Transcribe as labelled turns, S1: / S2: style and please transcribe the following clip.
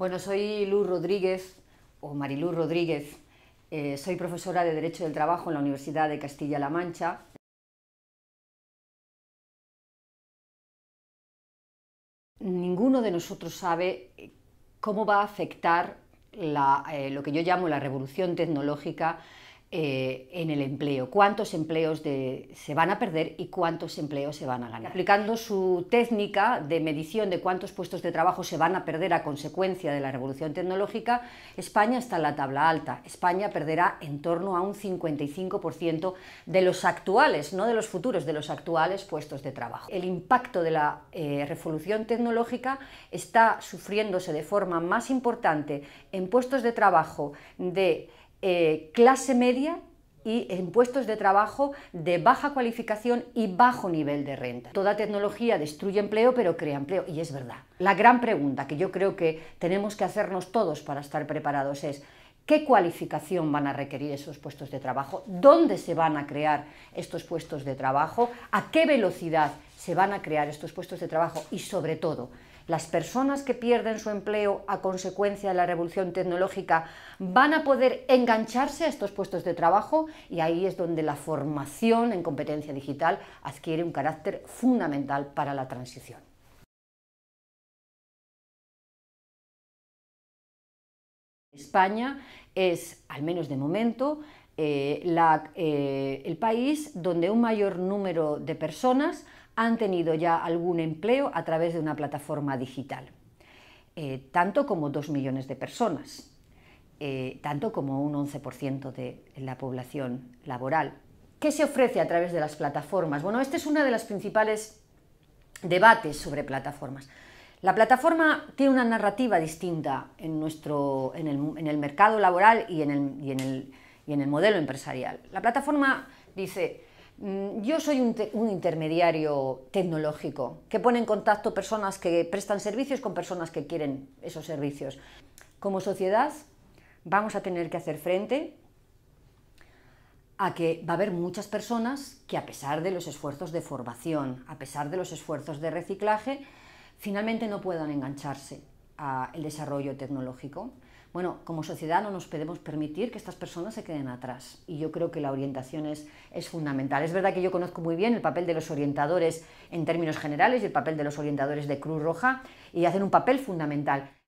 S1: Bueno, soy Luz Rodríguez, o Mariluz Rodríguez. Eh, soy profesora de Derecho del Trabajo en la Universidad de Castilla-La Mancha. Ninguno de nosotros sabe eh,
S2: cómo va a afectar eh, lo que yo llamo la revolución tecnológica eh, en el empleo, cuántos empleos se van a perder y cuántos empleos se van a ganar. Aplicando su técnica de medición de cuántos puestos de trabajo se van a perder a consecuencia de la revolución tecnológica, España está en la tabla alta. España perderá en torno a un 55% de los actuales, no de los futuros, de los actuales puestos de trabajo. El impacto de la eh, revolución tecnológica está sufriéndose de forma más importante en puestos de trabajo de eh, clase media y en puestos de trabajo de baja cualificación y bajo nivel de renta. Toda tecnología destruye empleo, pero crea empleo, y es verdad. La gran pregunta que yo creo que tenemos que hacernos todos para estar preparados es, ¿qué cualificación van a requerir esos puestos de trabajo? ¿Dónde se van a crear estos puestos de trabajo? ¿A qué velocidad se van a crear estos puestos de trabajo? Y sobre todo, las personas que pierden su empleo a consecuencia de la revolución tecnológica van a poder engancharse a estos puestos de trabajo y ahí es donde la formación en competencia digital adquiere un carácter
S1: fundamental para la transición. España es, al menos de momento,
S2: eh, eh, el país donde un mayor número de personas han tenido ya algún empleo a través de una plataforma digital, eh, tanto como dos millones de personas, tanto como un 11% de la población laboral. ¿Qué se ofrece a través de las plataformas? Bueno, este es uno de los principales debates sobre plataformas. La plataforma tiene una narrativa distinta en, nuestro, en, el, mercado laboral y en el y en el modelo empresarial. La plataforma dice, mm, yo soy un, un, intermediario tecnológico que pone en contacto personas que prestan servicios con personas que quieren esos servicios. Como sociedad vamos a tener que hacer frente a que va a haber muchas personas que a pesar de los esfuerzos de formación, a pesar de los esfuerzos de reciclaje, finalmente no puedan engancharse al desarrollo tecnológico. Bueno, como sociedad no nos podemos permitir que estas personas se queden atrás y yo creo que la orientación es, fundamental. Es verdad que yo conozco muy bien el papel de los orientadores en
S1: términos generales y el papel de los orientadores de Cruz Roja y hacen un papel fundamental.